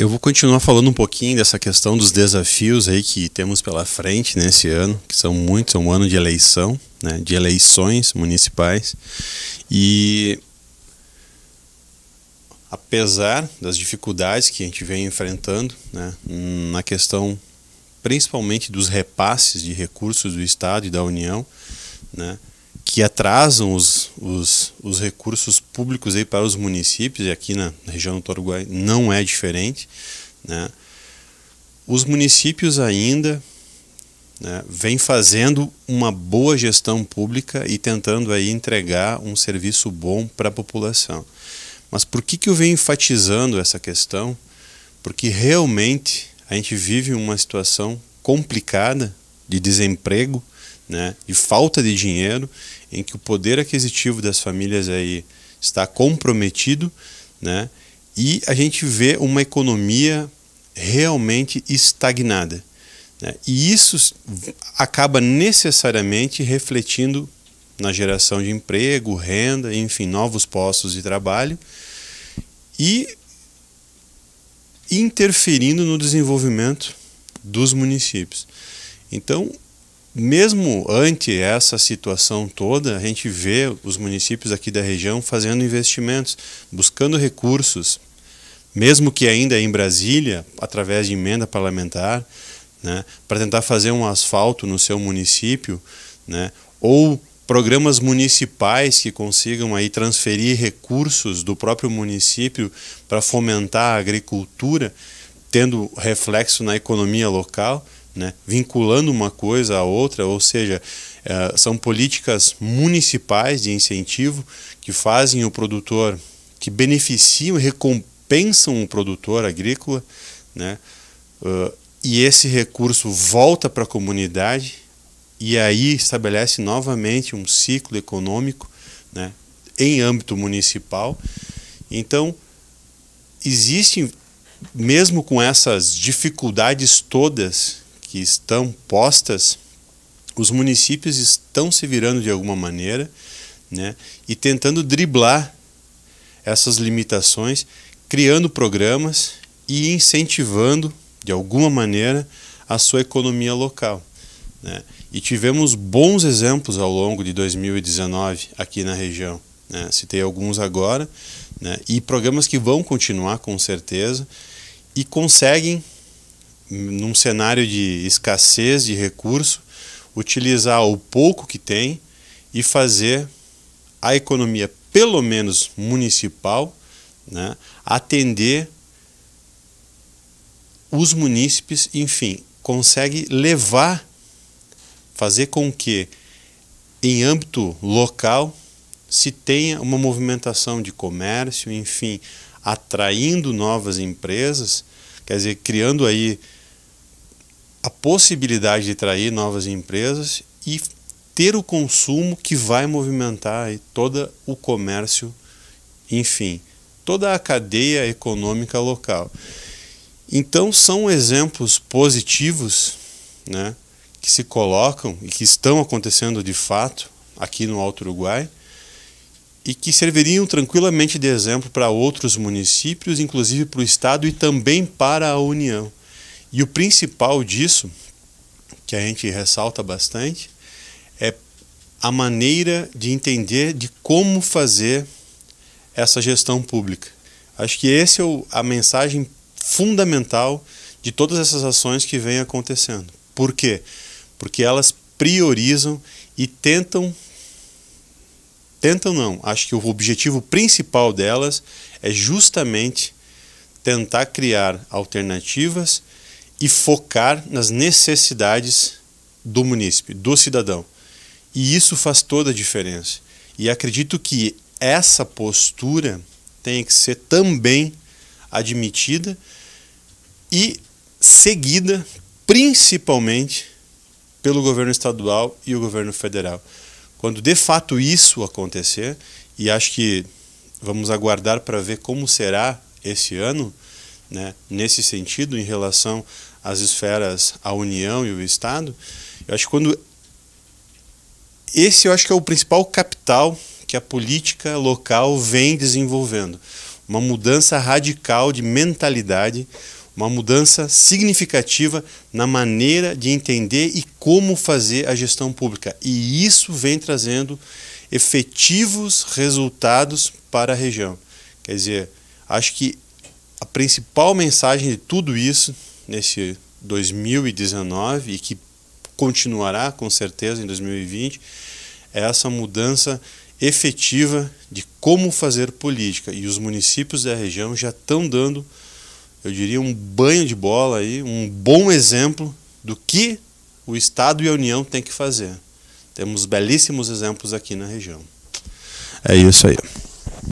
Eu vou continuar falando um pouquinho dessa questão dos desafios aí que temos pela frente nesse né, ano, que são muitos, é um ano de eleição, né, de eleições municipais. E apesar das dificuldades que a gente vem enfrentando né, na questão principalmente dos repasses de recursos do Estado e da União, né, que atrasam os, os, os recursos públicos aí para os municípios, e aqui na, região do Uruguai não é diferente. Né? Os municípios ainda né, vem fazendo uma boa gestão pública e tentando aí entregar um serviço bom para a população. Mas por que, que eu venho enfatizando essa questão? Porque realmente a gente vive uma situação complicada de desemprego, né, falta de dinheiro, em que o poder aquisitivo das famílias aí está comprometido, né, e a gente vê uma economia realmente estagnada. Né, e isso acaba necessariamente refletindo na geração de emprego, renda, enfim, novos postos de trabalho e interferindo no desenvolvimento dos municípios. Então, mesmo ante essa situação toda, a gente vê os municípios aqui da região fazendo investimentos, buscando recursos, mesmo que ainda em Brasília, através de emenda parlamentar, né, para tentar fazer um asfalto no seu município, né, ou programas municipais que consigam aí transferir recursos do próprio município para fomentar a agricultura, tendo reflexo na economia local né? vinculando uma coisa à outra, ou seja, eh, são políticas municipais de incentivo que fazem o produtor, que beneficiam, recompensam o produtor agrícola, né? Uh, e esse recurso volta para a comunidade e aí estabelece novamente um ciclo econômico né, em âmbito municipal. Então, existem, mesmo com essas dificuldades todas que estão postas, os municípios estão se virando de alguma maneira né, e tentando driblar essas limitações, criando programas e incentivando, de alguma maneira, a sua economia local. Né? E tivemos bons exemplos ao longo de 2019 aqui na região. Né? Citei alguns agora, né? e programas que vão continuar com certeza e conseguem num cenário de escassez de recurso, utilizar o pouco que tem e fazer a economia, pelo menos municipal, né, atender os munícipes, enfim, consegue levar, fazer com que em âmbito local se tenha uma movimentação de comércio, enfim, atraindo novas empresas, quer dizer, criando aí a possibilidade de atrair novas empresas e ter o consumo que vai movimentar aí todo o comércio, enfim, toda a cadeia econômica local. Então são exemplos positivos, né, que se colocam e que estão acontecendo de fato aqui no Alto Uruguai e que serviriam tranquilamente de exemplo para outros municípios, inclusive para o estado e também para a União. E o principal disso, que a gente ressalta bastante, é a maneira de entender de como fazer essa gestão pública. Acho que essa é o, a mensagem fundamental de todas essas ações que vêm acontecendo. Por quê? Porque elas priorizam e tentam tentam não. Acho que o objetivo principal delas é justamente tentar criar alternativas e focar nas necessidades do munícipe, do cidadão. E isso faz toda a diferença. E acredito que essa postura tem que ser também admitida e seguida principalmente pelo governo estadual e o governo federal. Quando de fato isso acontecer, e acho que vamos aguardar para ver como será esse ano, né, nesse sentido, em relação às esferas, à União e o Estado, eu acho que quando. Esse eu acho que é o principal capital que a política local vem desenvolvendo. Uma mudança radical de mentalidade, uma mudança significativa na maneira de entender e como fazer a gestão pública. E isso vem trazendo efetivos resultados para a região. Quer dizer, acho que a principal mensagem de tudo isso nesse 2019 e que continuará com certeza em 2020 é essa mudança efetiva de como fazer política e os municípios da região já estão dando, eu diria, um banho de bola aí, um bom exemplo do que o Estado e a União têm que fazer. Temos belíssimos exemplos aqui na região. É isso aí.